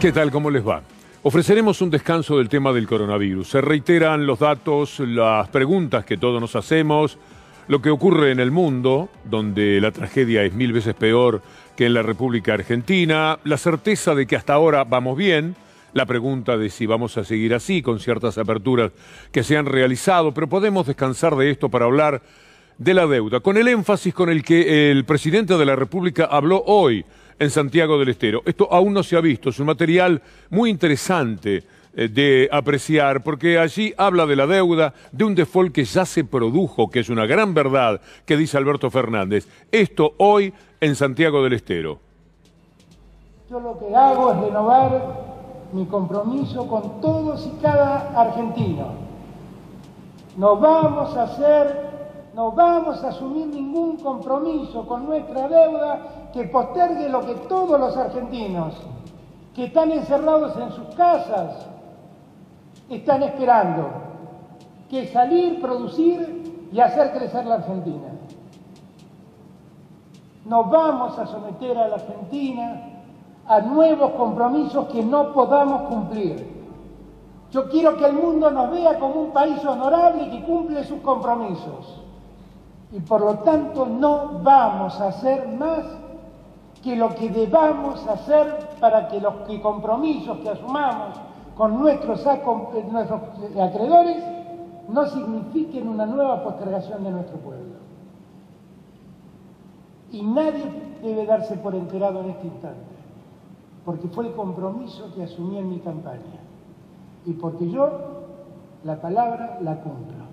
¿Qué tal? ¿Cómo les va? Ofreceremos un descanso del tema del coronavirus. Se reiteran los datos, las preguntas que todos nos hacemos, lo que ocurre en el mundo, donde la tragedia es mil veces peor que en la República Argentina, la certeza de que hasta ahora vamos bien, la pregunta de si vamos a seguir así con ciertas aperturas que se han realizado, pero podemos descansar de esto para hablar de la deuda, con el énfasis con el que el presidente de la República habló hoy en Santiago del Estero. Esto aún no se ha visto, es un material muy interesante eh, de apreciar, porque allí habla de la deuda, de un default que ya se produjo, que es una gran verdad que dice Alberto Fernández. Esto hoy en Santiago del Estero. Yo lo que hago es renovar mi compromiso con todos y cada argentino. Nos vamos a hacer no vamos a asumir ningún compromiso con nuestra deuda que postergue lo que todos los argentinos que están encerrados en sus casas están esperando, que salir, producir y hacer crecer la Argentina. No vamos a someter a la Argentina a nuevos compromisos que no podamos cumplir. Yo quiero que el mundo nos vea como un país honorable que cumple sus compromisos. Y por lo tanto no vamos a hacer más que lo que debamos hacer para que los compromisos que asumamos con nuestros acreedores no signifiquen una nueva postergación de nuestro pueblo. Y nadie debe darse por enterado en este instante, porque fue el compromiso que asumí en mi campaña y porque yo la palabra la cumplo.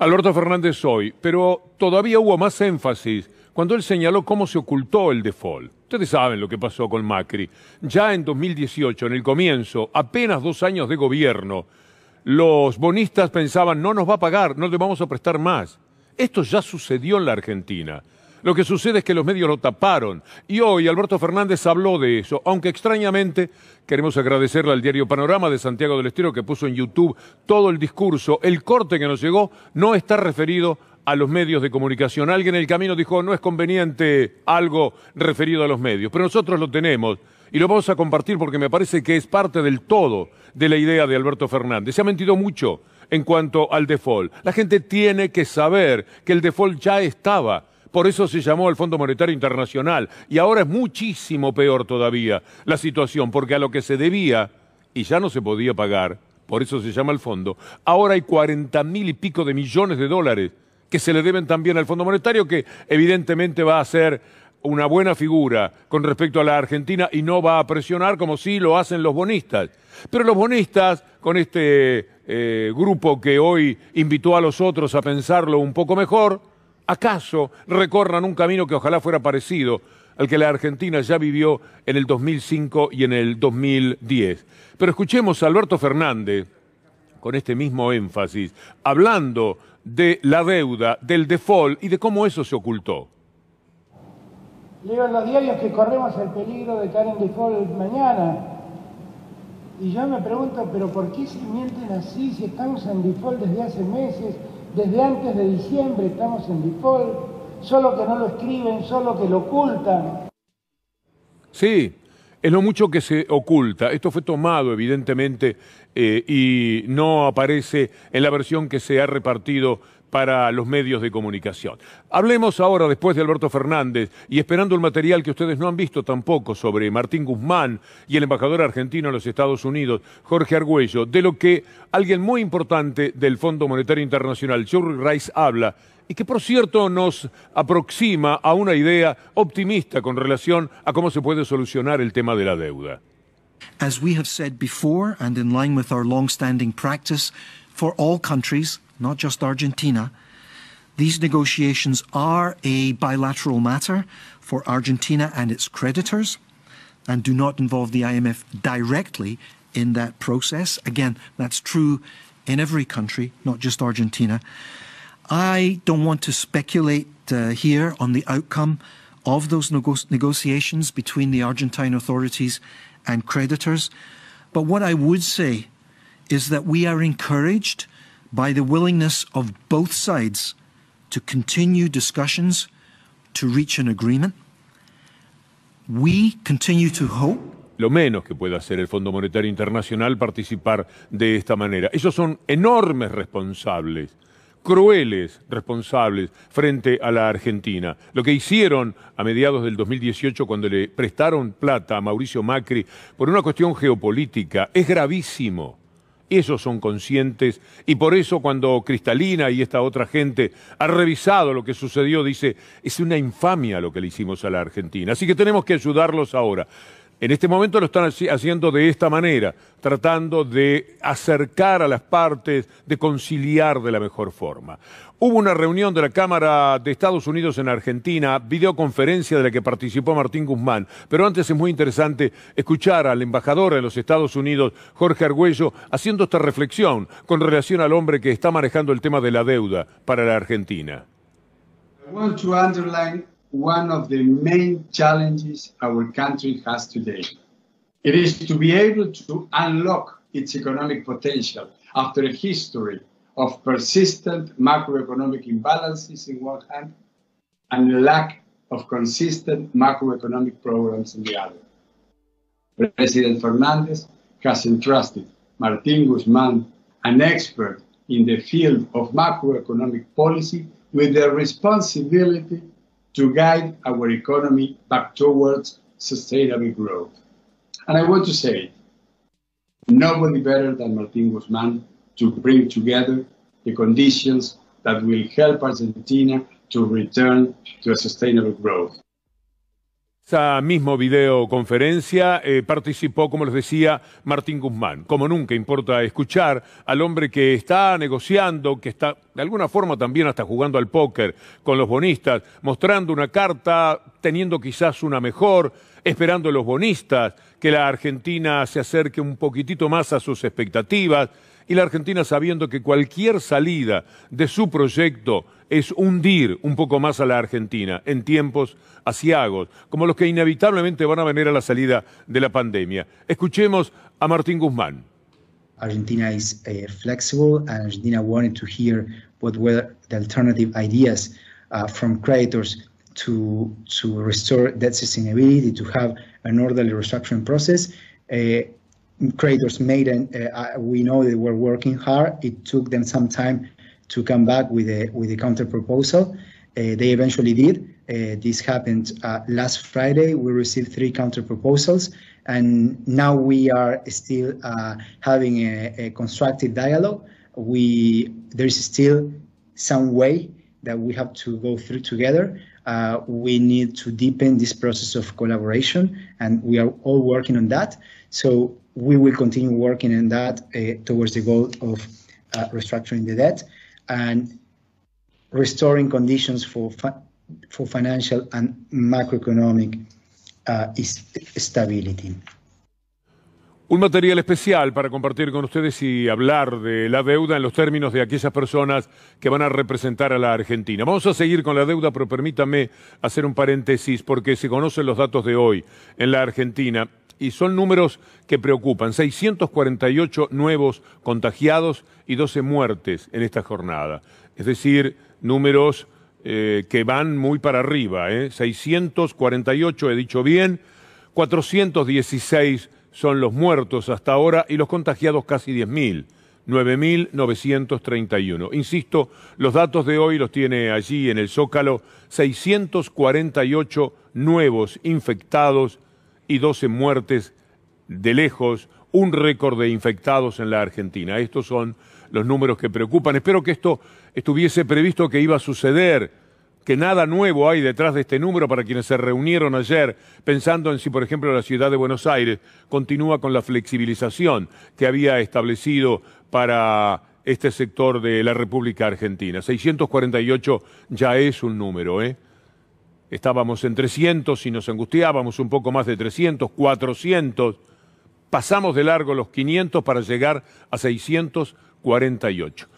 Alberto Fernández hoy, pero todavía hubo más énfasis cuando él señaló cómo se ocultó el default. Ustedes saben lo que pasó con Macri. Ya en 2018, en el comienzo, apenas dos años de gobierno, los bonistas pensaban, no nos va a pagar, no le vamos a prestar más. Esto ya sucedió en la Argentina. Lo que sucede es que los medios lo taparon y hoy Alberto Fernández habló de eso, aunque extrañamente queremos agradecerle al diario Panorama de Santiago del Estero que puso en YouTube todo el discurso. El corte que nos llegó no está referido a los medios de comunicación. Alguien en el camino dijo, no es conveniente algo referido a los medios, pero nosotros lo tenemos y lo vamos a compartir porque me parece que es parte del todo de la idea de Alberto Fernández. Se ha mentido mucho en cuanto al default. La gente tiene que saber que el default ya estaba por eso se llamó al Fondo Monetario Internacional. Y ahora es muchísimo peor todavía la situación, porque a lo que se debía y ya no se podía pagar, por eso se llama el fondo, ahora hay 40 mil y pico de millones de dólares que se le deben también al Fondo Monetario, que evidentemente va a ser una buena figura con respecto a la Argentina y no va a presionar como sí lo hacen los bonistas. Pero los bonistas, con este eh, grupo que hoy invitó a los otros a pensarlo un poco mejor, acaso recorran un camino que ojalá fuera parecido al que la Argentina ya vivió en el 2005 y en el 2010. Pero escuchemos a Alberto Fernández, con este mismo énfasis, hablando de la deuda, del default y de cómo eso se ocultó. Leo en los diarios que corremos el peligro de caer en default mañana. Y yo me pregunto, ¿pero por qué se mienten así si estamos en default desde hace meses? Desde antes de diciembre estamos en default. solo que no lo escriben, solo que lo ocultan. Sí, es lo mucho que se oculta. Esto fue tomado, evidentemente, eh, y no aparece en la versión que se ha repartido para los medios de comunicación. Hablemos ahora, después de Alberto Fernández, y esperando el material que ustedes no han visto tampoco sobre Martín Guzmán y el embajador argentino en los Estados Unidos, Jorge Argüello, de lo que alguien muy importante del Fondo Monetario Internacional, George Rice, habla, y que por cierto nos aproxima a una idea optimista con relación a cómo se puede solucionar el tema de la deuda. As we have said before, and in line with our long-standing practice, for all countries, not just Argentina, these negotiations are a bilateral matter for Argentina and its creditors and do not involve the IMF directly in that process. Again, that's true in every country, not just Argentina. I don't want to speculate uh, here on the outcome of those nego negotiations between the Argentine authorities and creditors. But what I would say is that we are encouraged by the willingness of both sides to continue discussions to reach an agreement. We continue to hope lo menos que puede hacer el Fondo Monetario Internacional participar de esta manera. Ellos son enormes responsables crueles responsables frente a la Argentina. Lo que hicieron a mediados del 2018 cuando le prestaron plata a Mauricio Macri por una cuestión geopolítica es gravísimo. Esos son conscientes y por eso cuando Cristalina y esta otra gente ha revisado lo que sucedió, dice, es una infamia lo que le hicimos a la Argentina. Así que tenemos que ayudarlos ahora. En este momento lo están haciendo de esta manera, tratando de acercar a las partes, de conciliar de la mejor forma. Hubo una reunión de la Cámara de Estados Unidos en Argentina, videoconferencia de la que participó Martín Guzmán, pero antes es muy interesante escuchar al embajador de los Estados Unidos, Jorge Argüello, haciendo esta reflexión con relación al hombre que está manejando el tema de la deuda para la Argentina. one of the main challenges our country has today. It is to be able to unlock its economic potential after a history of persistent macroeconomic imbalances in one hand and lack of consistent macroeconomic programs in the other. President Fernandez has entrusted Martin Guzman, an expert in the field of macroeconomic policy, with the responsibility to guide our economy back towards sustainable growth. And I want to say, nobody better than Martin Guzman to bring together the conditions that will help Argentina to return to a sustainable growth. esta misma videoconferencia eh, participó, como les decía, Martín Guzmán. Como nunca importa escuchar al hombre que está negociando, que está de alguna forma también hasta jugando al póker con los bonistas, mostrando una carta, teniendo quizás una mejor, esperando a los bonistas, que la Argentina se acerque un poquitito más a sus expectativas, y la Argentina sabiendo que cualquier salida de su proyecto es hundir un poco más a la Argentina en tiempos asiagos, como los que inevitablemente van a venir a la salida de la pandemia. Escuchemos a Martín Guzmán. Argentina is eh, flexible and Argentina wanted to hear what were the alternative ideas uh, from creditors to, to restore debt sustainability, to have an orderly restructuring process. Eh, uh, creditors made, and we know they were working hard. It took them some time to come back with a with a counter proposal. Uh, they eventually did. Uh, this happened uh, last Friday. We received three counter proposals, and now we are still having a, a constructive dialogue. We there is still some way that we have to go through together. Uh, we need to deepen this process of collaboration, and we are all working on that. So we will continue working on that uh, towards the goal of uh, restructuring the debt. and restoring conditions for for financial and macroeconomic uh, stability. Un material especial para compartir con ustedes y hablar de la deuda en los términos de aquellas personas que van a representar a la Argentina. Vamos a seguir con la deuda, pero permítame hacer un paréntesis porque se conocen los datos de hoy en la Argentina y son números que preocupan. 648 nuevos contagiados y 12 muertes en esta jornada. Es decir, números eh, que van muy para arriba. 648, ¿eh? he dicho bien, 416 son los muertos hasta ahora y los contagiados casi 10.000. 9.931. Insisto, los datos de hoy los tiene allí en el Zócalo 648 nuevos infectados y 12 muertes de lejos, un récord de infectados en la Argentina. Estos son los números que preocupan. Espero que esto estuviese previsto que iba a suceder, que nada nuevo hay detrás de este número para quienes se reunieron ayer, pensando en si, por ejemplo, la ciudad de Buenos Aires continúa con la flexibilización que había establecido para este sector de la República Argentina. 648 ya es un número, ¿eh? estábamos en 300 y nos angustiábamos un poco más de 300, 400. Pasamos de largo los 500 para llegar a 648.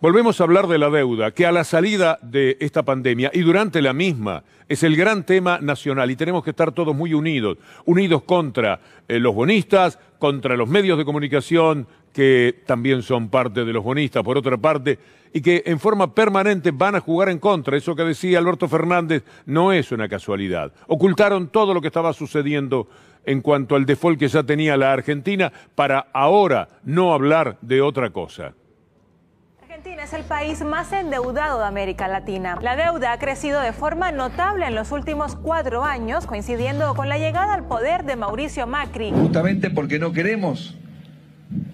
Volvemos a hablar de la deuda, que a la salida de esta pandemia y durante la misma es el gran tema nacional y tenemos que estar todos muy unidos, unidos contra eh, los bonistas, contra los medios de comunicación, que también son parte de los bonistas, por otra parte, y que en forma permanente van a jugar en contra. Eso que decía Alberto Fernández no es una casualidad. Ocultaron todo lo que estaba sucediendo en cuanto al default que ya tenía la Argentina para ahora no hablar de otra cosa. Argentina es el país más endeudado de América Latina. La deuda ha crecido de forma notable en los últimos cuatro años, coincidiendo con la llegada al poder de Mauricio Macri. Justamente porque no queremos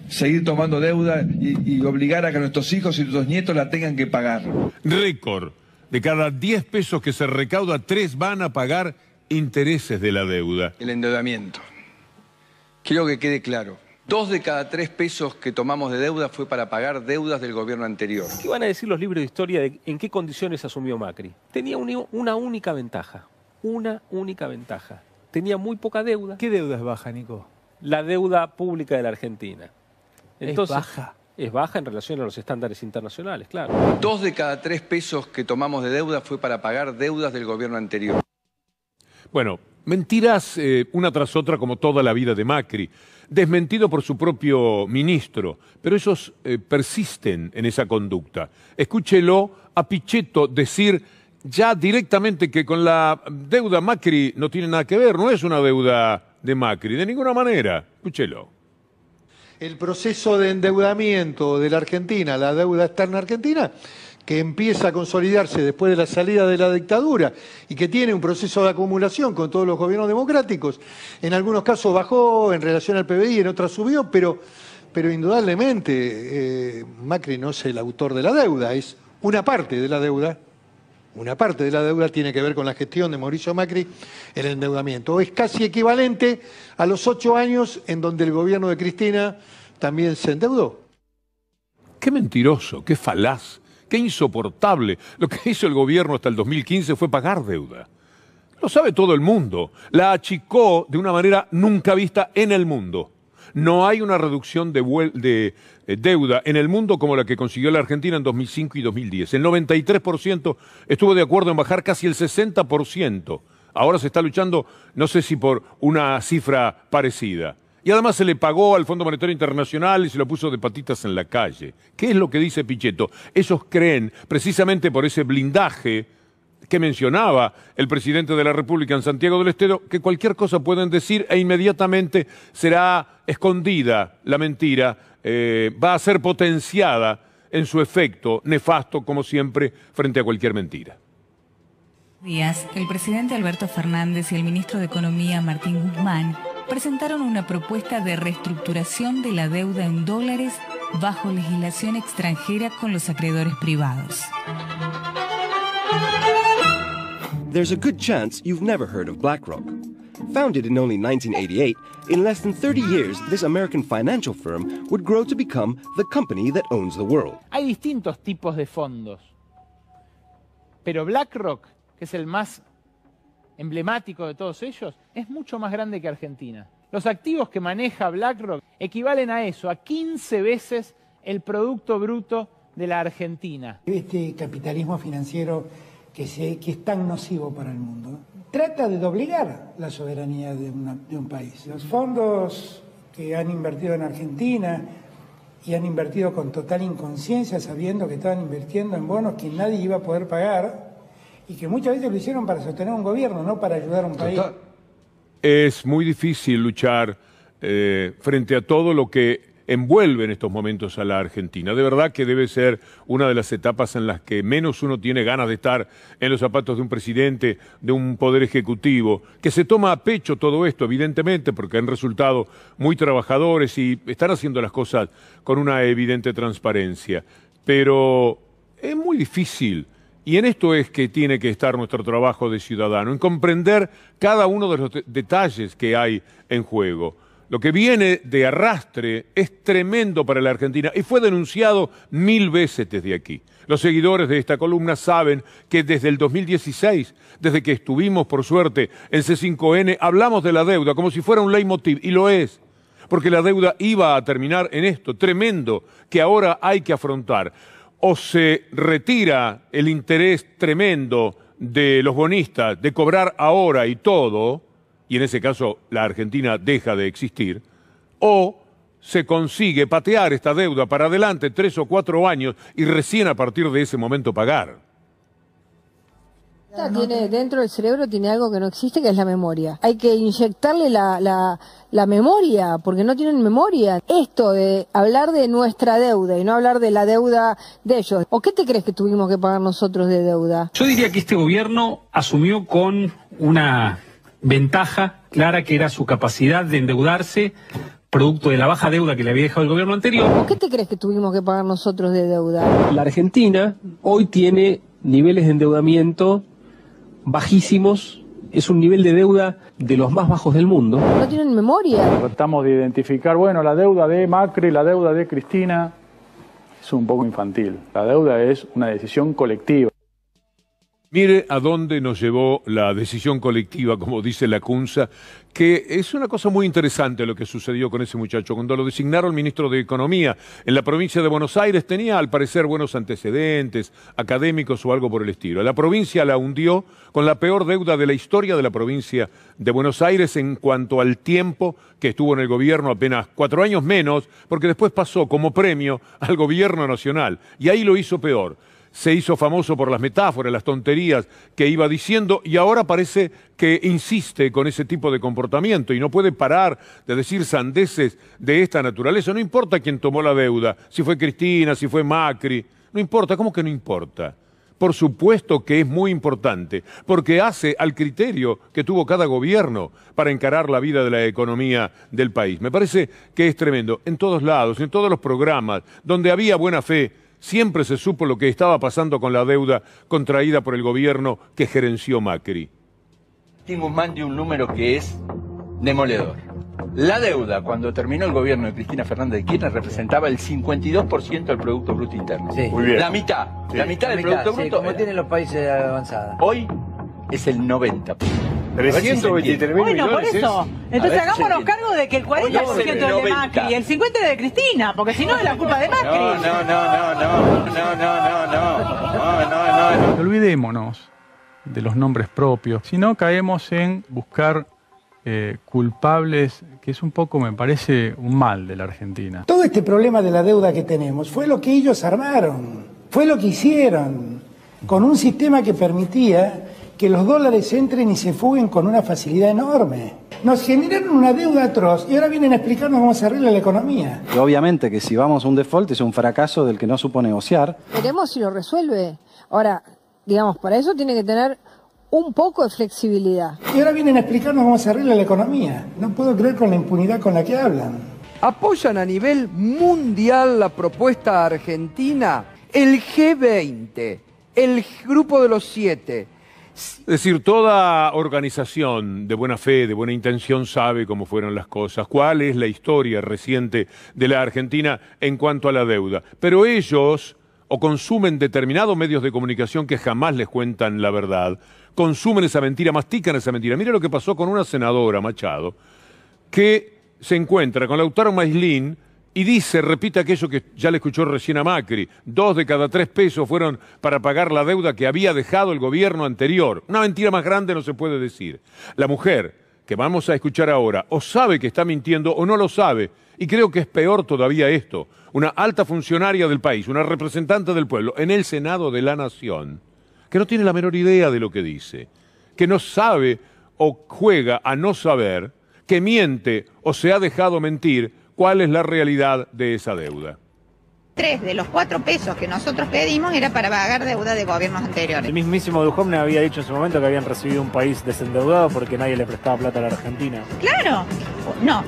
seguir tomando deuda y, obligar a que nuestros hijos y nuestros nietos la tengan que pagar. Récord. De cada 10 pesos que se recauda, 3 van a pagar intereses de la deuda. El endeudamiento. Quiero que quede claro. Dos de cada tres pesos que tomamos de deuda fue para pagar deudas del gobierno anterior. ¿Qué van a decir los libros de historia de en qué condiciones asumió Macri? Tenía una única ventaja, una única ventaja. Tenía muy poca deuda. ¿Qué deuda es baja, Nico? La deuda pública de la Argentina es baja. Es baja en relación a los estándares internacionales, claro. Dos de cada tres pesos que tomamos de deuda fue para pagar deudas del gobierno anterior. Bueno, mentiras eh, una tras otra como toda la vida de Macri, desmentido por su propio ministro, pero ellos eh, persisten en esa conducta. Escúchelo a Pichetto decir ya directamente que con la deuda Macri no tiene nada que ver, no es una deuda de Macri, de ninguna manera. Escúchelo el proceso de endeudamiento de la Argentina, la deuda externa argentina, que empieza a consolidarse después de la salida de la dictadura y que tiene un proceso de acumulación con todos los gobiernos democráticos. En algunos casos bajó en relación al PBI, en otras subió, pero, pero indudablemente eh, Macri no es el autor de la deuda, es una parte de la deuda una parte de la deuda tiene que ver con la gestión de Mauricio Macri, el endeudamiento. Es casi equivalente a los ocho años en donde el gobierno de Cristina también se endeudó. Qué mentiroso, qué falaz, qué insoportable. Lo que hizo el gobierno hasta el 2015 fue pagar deuda. Lo sabe todo el mundo. La achicó de una manera nunca vista en el mundo. No hay una reducción de, eh, deuda en el mundo como la que consiguió la Argentina en 2005 y 2010. El 93% estuvo de acuerdo en bajar casi el 60%. Ahora se está luchando, no sé si por una cifra parecida. Y además se le pagó al Fondo Monetario Internacional y se lo puso de patitas en la calle. ¿Qué es lo que dice Pichetto? Esos creen, precisamente por ese blindaje que mencionaba el presidente de la República en Santiago del Estero, que cualquier cosa pueden decir e inmediatamente será escondida la mentira, eh, va a ser potenciada en su efecto nefasto, como siempre, frente a cualquier mentira. el presidente Alberto Fernández y el ministro de Economía Martín Guzmán presentaron una propuesta de reestructuración de la deuda en dólares bajo legislación extranjera con los acreedores privados there's a good chance you've never heard of BlackRock. Founded in only 1988, in less than 30 years, this American financial firm would grow to become the company that owns the world. Hay distintos tipos de fondos. Pero BlackRock, que es el más emblemático de todos ellos, es mucho más grande que Argentina. Los activos que maneja BlackRock equivalen a eso, a 15 veces el Producto Bruto de la Argentina. Este capitalismo financiero que, que es tan nocivo para el mundo. Trata de doblegar la soberanía de, un país. Los fondos que han invertido en Argentina, y han invertido con total inconsciencia, sabiendo que estaban invirtiendo en bonos que nadie iba a poder pagar y que muchas veces lo hicieron para sostener un gobierno, no para ayudar a un país. Es muy difícil luchar eh, frente a todo lo que envuelve en estos momentos a la Argentina. De verdad que debe ser una de las etapas en las que menos uno tiene ganas de estar en los zapatos de un presidente, de un poder ejecutivo, que se toma a pecho todo esto, evidentemente, porque han resultado muy trabajadores y están haciendo las cosas con una evidente transparencia. Pero es muy difícil. Y en esto es que tiene que estar nuestro trabajo de ciudadano, en comprender cada uno de los detalles que hay en juego lo que viene de arrastre es tremendo para la Argentina y fue denunciado mil veces desde aquí. Los seguidores de esta columna saben que desde el 2016, desde que estuvimos por suerte en C5N, hablamos de la deuda como si fuera un leitmotiv y lo es, porque la deuda iba a terminar en esto tremendo que ahora hay que afrontar. O se retira el interés tremendo de los bonistas de cobrar ahora y todo, y en ese caso la Argentina deja de existir, o se consigue patear esta deuda para adelante tres o cuatro años y recién a partir de ese momento pagar. Tiene, dentro del cerebro tiene algo que no existe, que es la memoria. Hay que inyectarle la, memoria, porque no tienen memoria. Esto de hablar de nuestra deuda y no hablar de la deuda de ellos. ¿O qué te crees que tuvimos que pagar nosotros de deuda? Yo diría que este gobierno asumió con una ventaja clara que era su capacidad de endeudarse producto de la baja deuda que le había dejado el gobierno anterior. ¿Por ¿Qué te crees que tuvimos que pagar nosotros de deuda? La Argentina hoy tiene niveles de endeudamiento bajísimos es un nivel de deuda de los más bajos del mundo. No tienen memoria. Tratamos de identificar, bueno, la deuda de Macri, la deuda de Cristina, es un poco infantil. La deuda es una decisión colectiva. Mire a dónde nos llevó la decisión colectiva, como dice la CUNSA, que es una cosa muy interesante lo que sucedió con ese muchacho. Cuando lo designaron ministro de Economía en la provincia de Buenos Aires, tenía al parecer buenos antecedentes, académicos o algo por el estilo. La provincia la hundió con la peor deuda de la historia de la provincia de Buenos Aires en cuanto al tiempo que estuvo en el gobierno, apenas cuatro años menos, porque después pasó como premio al gobierno nacional. Y ahí lo hizo peor se hizo famoso por las metáforas, las tonterías que iba diciendo y ahora parece que insiste con ese tipo de comportamiento y no puede parar de decir sandeces de esta naturaleza. No importa quién tomó la deuda, si fue Cristina, si fue Macri, no importa, ¿cómo que no importa? Por supuesto que es muy importante, porque hace al criterio que tuvo cada gobierno para encarar la vida de la economía del país. Me parece que es tremendo. En todos lados, en todos los programas, donde había buena fe, Siempre se supo lo que estaba pasando con la deuda contraída por el gobierno que gerenció Macri. Martín Guzmán dio un número que es demoledor. La deuda, cuando terminó el gobierno de Cristina Fernández de Kirchner, representaba el 52% del Producto Bruto Interno. La mitad. La mitad del Producto Bruto. Como tienen los países avanzados. Hoy es el 90%. 323 Bueno, por eso. Entonces hagámonos cargo de que el 40% es de Macri, y el 50% es de Cristina, porque si no es la culpa de Macri. No, no, no, no, no, no, no, no, no, no, Olvidémonos de los nombres propios, si no caemos en buscar eh, culpables, que es un poco, me parece, un mal de la Argentina. Todo este problema de la deuda que tenemos fue lo que ellos armaron, fue lo que hicieron, con un sistema que permitía que los dólares entren y se fuguen con una facilidad enorme. Nos generaron una deuda atroz y ahora vienen a explicarnos cómo se arregla la economía. Y obviamente que si vamos a un default es un fracaso del que no supo negociar. Veremos si lo resuelve. Ahora, digamos, para eso tiene que tener un poco de flexibilidad. Y ahora vienen a explicarnos cómo se arregla la economía. No puedo creer con la impunidad con la que hablan. Apoyan a nivel mundial la propuesta argentina el G20, el Grupo de los Siete, es decir, toda organización de buena fe, de buena intención, sabe cómo fueron las cosas, cuál es la historia reciente de la Argentina en cuanto a la deuda. Pero ellos o consumen determinados medios de comunicación que jamás les cuentan la verdad, consumen esa mentira, mastican esa mentira. Mira lo que pasó con una senadora, Machado, que se encuentra con Lautaro Maislin, y dice, repite aquello que ya le escuchó recién a Macri, dos de cada tres pesos fueron para pagar la deuda que había dejado el gobierno anterior. Una mentira más grande no se puede decir. La mujer que vamos a escuchar ahora o sabe que está mintiendo o no lo sabe. Y creo que es peor todavía esto. Una alta funcionaria del país, una representante del pueblo, en el Senado de la Nación, que no tiene la menor idea de lo que dice, que no sabe o juega a no saber, que miente o se ha dejado mentir ¿Cuál es la realidad de esa deuda? Tres de los cuatro pesos que nosotros pedimos era para pagar deuda de gobiernos anteriores. El mismísimo Duhovne había dicho en su momento que habían recibido un país desendeudado porque nadie le prestaba plata a la Argentina. Claro, no.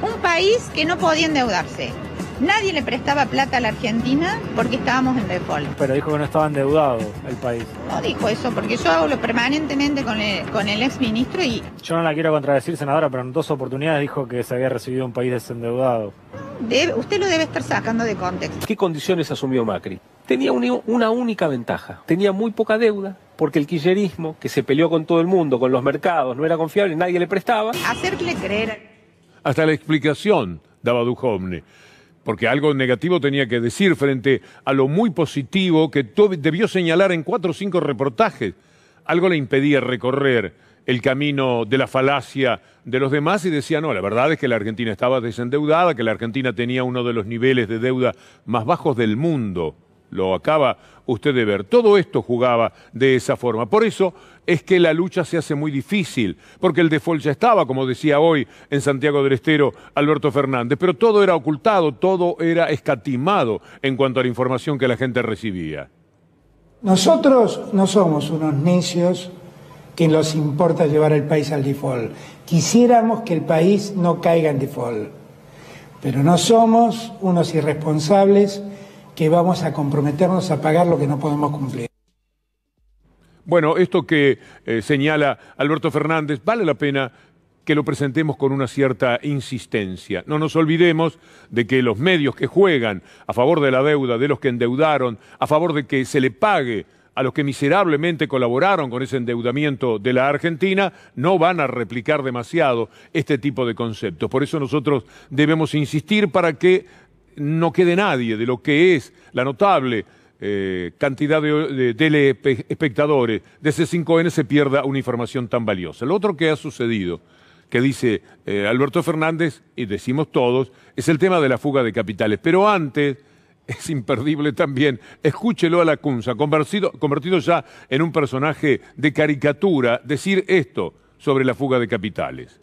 Un país que no podía endeudarse. Nadie le prestaba plata a la Argentina porque estábamos en default. Pero dijo que no estaba endeudado el país. No dijo eso, porque yo hablo permanentemente con el, con ex y... Yo no la quiero contradecir, senadora, pero en dos oportunidades dijo que se había recibido un país desendeudado. usted lo debe estar sacando de contexto. ¿Qué condiciones asumió Macri? Tenía una única ventaja, tenía muy poca deuda, porque el quillerismo, que se peleó con todo el mundo, con los mercados, no era confiable, y nadie le prestaba. Hacerle creer. Hasta la explicación daba Duchovny porque algo negativo tenía que decir frente a lo muy positivo que debió señalar en cuatro o cinco reportajes. Algo le impedía recorrer el camino de la falacia de los demás y decía, no, la verdad es que la Argentina estaba desendeudada, que la Argentina tenía uno de los niveles de deuda más bajos del mundo lo acaba usted de ver. Todo esto jugaba de esa forma. Por eso es que la lucha se hace muy difícil, porque el default ya estaba, como decía hoy en Santiago del Estero Alberto Fernández, pero todo era ocultado, todo era escatimado en cuanto a la información que la gente recibía. Nosotros no somos unos necios que nos importa llevar el país al default. Quisiéramos que el país no caiga en default, pero no somos unos irresponsables que vamos a comprometernos a pagar lo que no podemos cumplir. Bueno, esto que eh, señala Alberto Fernández, vale la pena que lo presentemos con una cierta insistencia. No nos olvidemos de que los medios que juegan a favor de la deuda, de los que endeudaron, a favor de que se le pague a los que miserablemente colaboraron con ese endeudamiento de la Argentina, no van a replicar demasiado este tipo de conceptos. Por eso nosotros debemos insistir para que no quede nadie de lo que es la notable eh, cantidad de, espectadores de ese 5 n se pierda una información tan valiosa. Lo otro que ha sucedido, que dice eh, Alberto Fernández, y decimos todos, es el tema de la fuga de capitales. Pero antes, es imperdible también, escúchelo a la Cunza, convertido ya en un personaje de caricatura, decir esto sobre la fuga de capitales.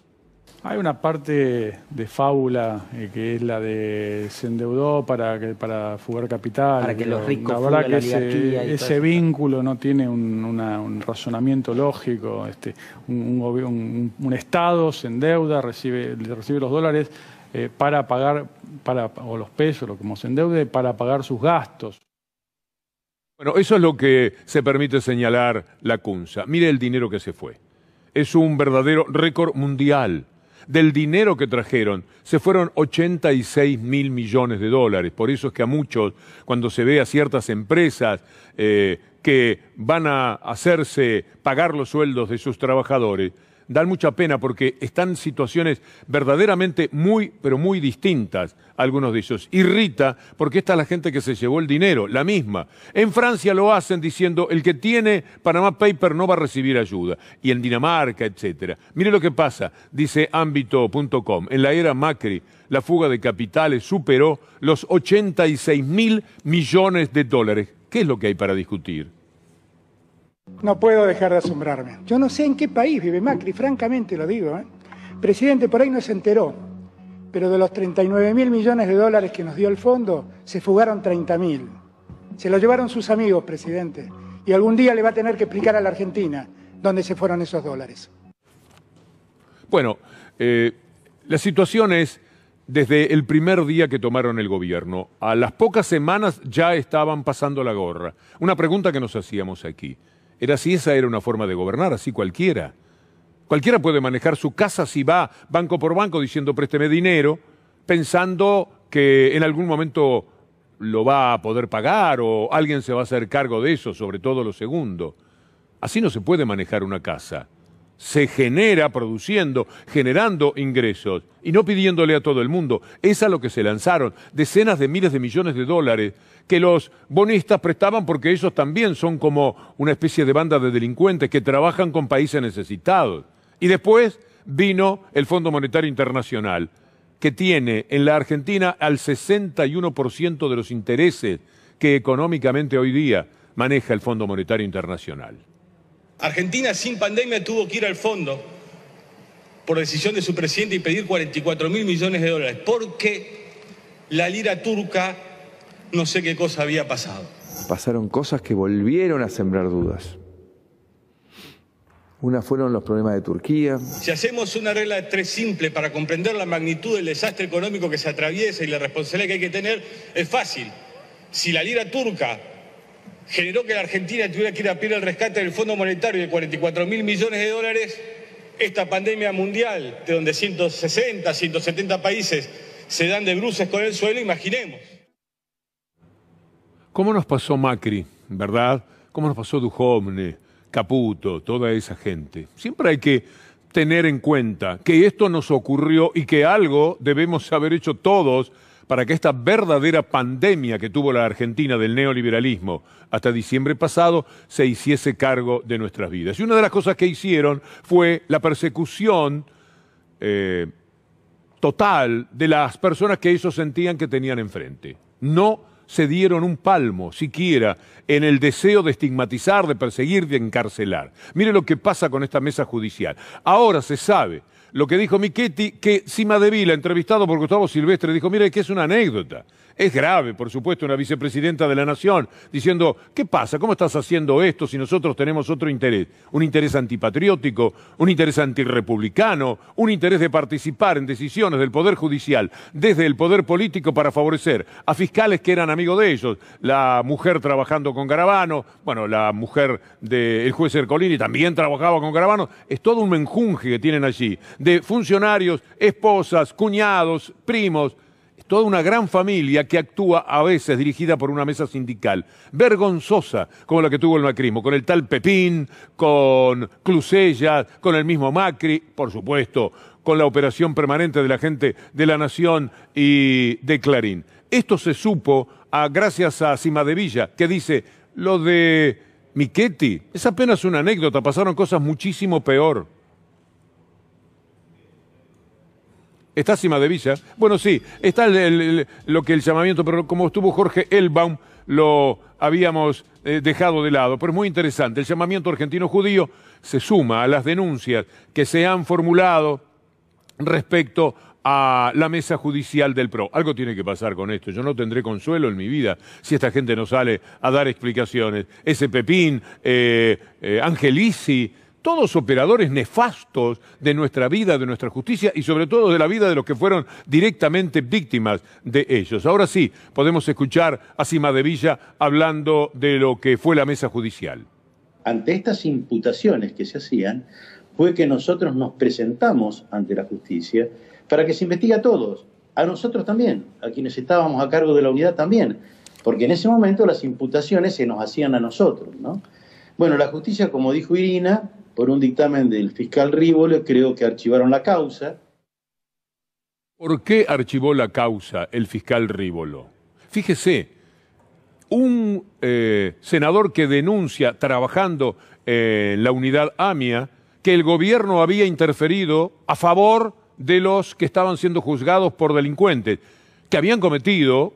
Hay una parte de fábula eh, que es la de se endeudó para, para fugar capital. Para que los ricos la ese, vínculo no tiene un, un, razonamiento lógico. Este, un, un, Estado se endeuda, recibe, recibe los dólares eh, para pagar, para, o los pesos, lo como se endeude, para pagar sus gastos. Bueno, eso es lo que se permite señalar la CUNSA. Mire el dinero que se fue. Es un verdadero récord mundial del dinero que trajeron. Se fueron 86 mil millones de dólares. Por eso es que a muchos, cuando se ve a ciertas empresas eh, que van a hacerse pagar los sueldos de sus trabajadores, dan mucha pena porque están situaciones verdaderamente muy, pero muy distintas, algunos de ellos. Irrita porque esta es la gente que se llevó el dinero, la misma. En Francia lo hacen diciendo, el que tiene Panamá Paper no va a recibir ayuda. Y en Dinamarca, etcétera. Mire lo que pasa, dice ámbito.com. En la era Macri, la fuga de capitales superó los 86 mil millones de dólares. ¿Qué es lo que hay para discutir? No puedo dejar de asombrarme. Yo no sé en qué país vive Macri, francamente lo digo. ¿eh? Presidente, por ahí no se enteró, pero de los 39 mil millones de dólares que nos dio el fondo, se fugaron 30 mil. Se lo llevaron sus amigos, presidente. Y algún día le va a tener que explicar a la Argentina dónde se fueron esos dólares. Bueno, eh, la situación es, desde el primer día que tomaron el gobierno, a las pocas semanas ya estaban pasando la gorra. Una pregunta que nos hacíamos aquí. Era así, esa era una forma de gobernar, así cualquiera. Cualquiera puede manejar su casa si va banco por banco diciendo présteme dinero, pensando que en algún momento lo va a poder pagar o alguien se va a hacer cargo de eso, sobre todo lo segundo. Así no se puede manejar una casa. Se genera produciendo, generando ingresos y no pidiéndole a todo el mundo. Es a lo que se lanzaron decenas de miles de millones de dólares que los bonistas prestaban porque ellos también son como una especie de banda de delincuentes que trabajan con países necesitados. Y después vino el Fondo Monetario Internacional, que tiene en la Argentina al 61% de los intereses que económicamente hoy día maneja el Fondo Monetario Internacional. Argentina sin pandemia tuvo que ir al fondo por decisión de su presidente y pedir 44 mil millones de dólares, porque la lira turca no sé qué cosa había pasado. Pasaron cosas que volvieron a sembrar dudas. Una fueron los problemas de Turquía. Si hacemos una regla de tres simple para comprender la magnitud del desastre económico que se atraviesa y la responsabilidad que hay que tener, es fácil. Si la lira turca generó que la Argentina tuviera que ir a pedir el rescate del Fondo Monetario de 44 mil millones de dólares, esta pandemia mundial, de donde 160, 170 países se dan de bruces con el suelo, imaginemos. ¿Cómo nos pasó Macri, verdad? ¿Cómo nos pasó Duhovne, Caputo, toda esa gente? Siempre hay que tener en cuenta que esto nos ocurrió y que algo debemos haber hecho todos para que esta verdadera pandemia que tuvo la Argentina del neoliberalismo hasta diciembre pasado se hiciese cargo de nuestras vidas. Y una de las cosas que hicieron fue la persecución eh, total de las personas que ellos sentían que tenían enfrente. No se dieron un palmo, siquiera, en el deseo de estigmatizar, de perseguir, de encarcelar. Mire lo que pasa con esta mesa judicial. Ahora se sabe lo que dijo Michetti, que Vila, entrevistado por Gustavo Silvestre, dijo, mire, que es una anécdota. Es grave, por supuesto, una vicepresidenta de la Nación diciendo, ¿qué pasa? ¿Cómo estás haciendo esto si nosotros tenemos otro interés? Un interés antipatriótico, un interés antirrepublicano, un interés de participar en decisiones del Poder Judicial desde el Poder Político para favorecer a fiscales que eran amigos de ellos, la mujer trabajando con Garabano, bueno, la mujer del juez Ercolini también trabajaba con Garabano, es todo un menjunje que tienen allí, de funcionarios, esposas, cuñados, primos, toda una gran familia que actúa a veces dirigida por una mesa sindical, vergonzosa como la que tuvo el macrismo, con el tal Pepín, con Clusella, con el mismo Macri, por supuesto, con la operación permanente de la gente de la Nación y de Clarín. Esto se supo a, gracias a Villa que dice, lo de Miquetti es apenas una anécdota, pasaron cosas muchísimo peor. Está Cima de Villa. Bueno, sí, está lo que el llamamiento, pero como estuvo Jorge Elbaum, lo habíamos eh, dejado de lado. Pero es muy interesante. El llamamiento argentino judío se suma a las denuncias que se han formulado respecto a la mesa judicial del PRO. Algo tiene que pasar con esto. Yo no tendré consuelo en mi vida si esta gente no sale a dar explicaciones. Ese Pepín, eh, eh todos operadores nefastos de nuestra vida, de nuestra justicia y sobre todo de la vida de los que fueron directamente víctimas de ellos. Ahora sí, podemos escuchar a Cima de Villa hablando de lo que fue la mesa judicial. Ante estas imputaciones que se hacían, fue que nosotros nos presentamos ante la justicia para que se investigue a todos, a nosotros también, a quienes estábamos a cargo de la unidad también, porque en ese momento las imputaciones se nos hacían a nosotros, ¿no? Bueno, la justicia, como dijo Irina, por un dictamen del fiscal Rívolo, creo que archivaron la causa. ¿Por qué archivó la causa el fiscal Rívolo? Fíjese, un eh, senador que denuncia trabajando eh, en la unidad AMIA que el gobierno había interferido a favor de los que estaban siendo juzgados por delincuentes, que habían cometido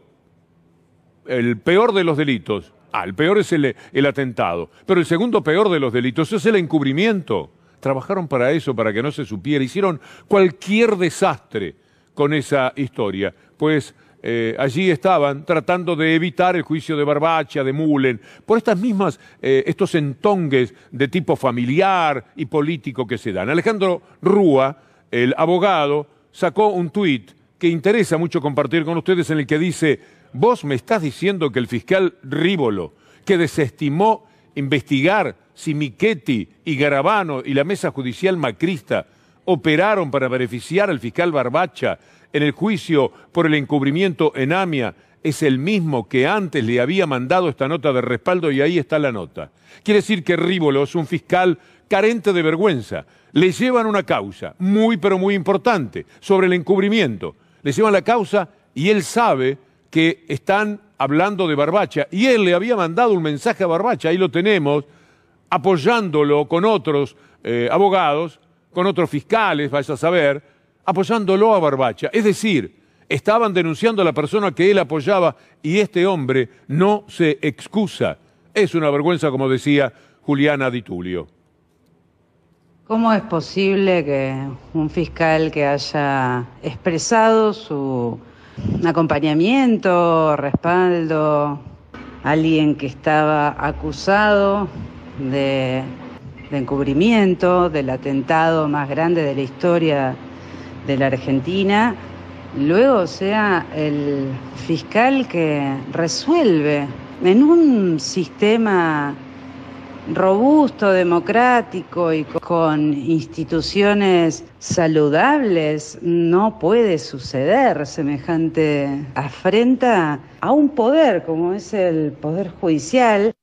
el peor de los delitos, Ah, el peor es el, atentado. Pero el segundo peor de los delitos es el encubrimiento. Trabajaron para eso, para que no se supiera. Hicieron cualquier desastre con esa historia. Pues eh, allí estaban tratando de evitar el juicio de Barbacha, de Mullen, por estas mismas, eh, estos entongues de tipo familiar y político que se dan. Alejandro Rúa, el abogado, sacó un tuit que interesa mucho compartir con ustedes en el que dice, vos me estás diciendo que el fiscal Rívolo, que desestimó investigar si Michetti y Garabano y la mesa judicial macrista operaron para beneficiar al fiscal Barbacha en el juicio por el encubrimiento en Amia, es el mismo que antes le había mandado esta nota de respaldo y ahí está la nota. Quiere decir que Rívolo es un fiscal carente de vergüenza. Le llevan una causa muy pero muy importante sobre el encubrimiento. Le llevan la causa y él sabe que están hablando de Barbacha. Y él le había mandado un mensaje a Barbacha, ahí lo tenemos, apoyándolo con otros eh, abogados, con otros fiscales, vaya a saber, apoyándolo a Barbacha. Es decir, estaban denunciando a la persona que él apoyaba y este hombre no se excusa. Es una vergüenza, como decía Juliana Di Tulio. ¿Cómo es posible que un fiscal que haya expresado su acompañamiento, respaldo, alguien que estaba acusado de, de encubrimiento del atentado más grande de la historia de la Argentina, luego sea el fiscal que resuelve en un sistema robusto, democrático y con instituciones saludables, no puede suceder semejante afrenta a un poder como es el Poder Judicial.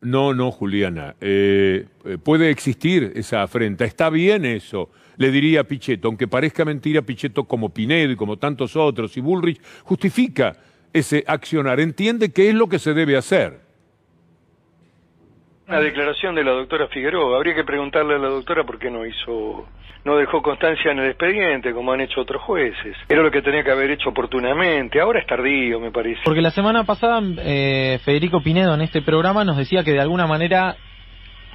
No, no, Juliana. Eh, puede existir esa afrenta. Está bien eso, le diría Pichetto. Aunque parezca mentira, Pichetto, como Pinedo y como tantos otros, y Bullrich, justifica ese accionar. Entiende que es lo que se debe hacer una declaración de la doctora Figueroa. Habría que preguntarle a la doctora por qué no hizo, no dejó constancia en el expediente, como han hecho otros jueces. Era lo que tenía que haber hecho oportunamente. Ahora es tardío, me parece. Porque la semana pasada eh, Federico Pinedo en este programa nos decía que de alguna manera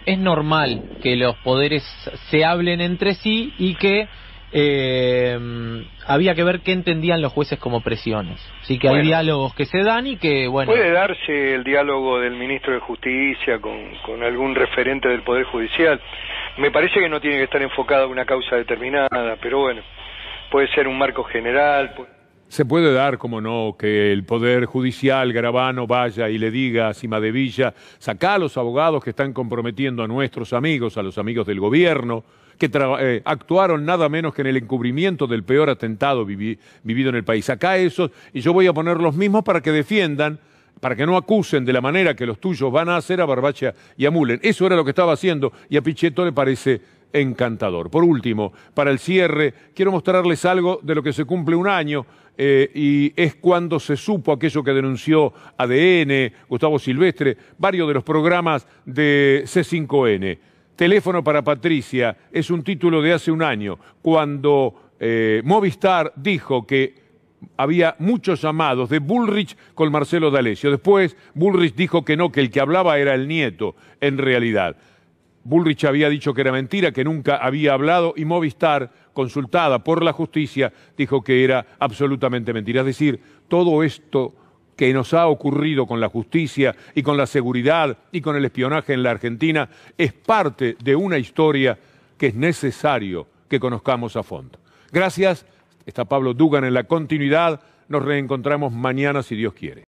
es normal que los poderes se hablen entre sí y que eh, había que ver qué entendían los jueces como presiones. Así que hay diálogos que se dan y que, bueno... Puede darse el diálogo del ministro de Justicia con, algún referente del Poder Judicial. Me parece que no tiene que estar enfocado a una causa determinada, pero bueno, puede ser un marco general. Se puede dar, como no, que el Poder Judicial Garabano vaya y le diga a Villa... saca a los abogados que están comprometiendo a nuestros amigos, a los amigos del gobierno, que eh, actuaron nada menos que en el encubrimiento del peor atentado vivido en el país. Acá esos, y yo voy a poner los mismos para que defiendan, para que no acusen de la manera que los tuyos van a hacer a Barbacha y a Mullen. Eso era lo que estaba haciendo y a Pichetto le parece encantador. Por último, para el cierre, quiero mostrarles algo de lo que se cumple un año eh, y es cuando se supo aquello que denunció ADN, Gustavo Silvestre, varios de los programas de C5N. Teléfono para Patricia es un título de hace un año, cuando eh, Movistar dijo que había muchos llamados de Bullrich con Marcelo D'Alessio. Después Bullrich dijo que no, que el que hablaba era el nieto, en realidad. Bullrich había dicho que era mentira, que nunca había hablado, y Movistar, consultada por la justicia, dijo que era absolutamente mentira. Es decir, todo esto que nos ha ocurrido con la justicia y con la seguridad y con el espionaje en la Argentina es parte de una historia que es necesario que conozcamos a fondo. Gracias. Está Pablo Dugan en la continuidad. Nos reencontramos mañana si Dios quiere.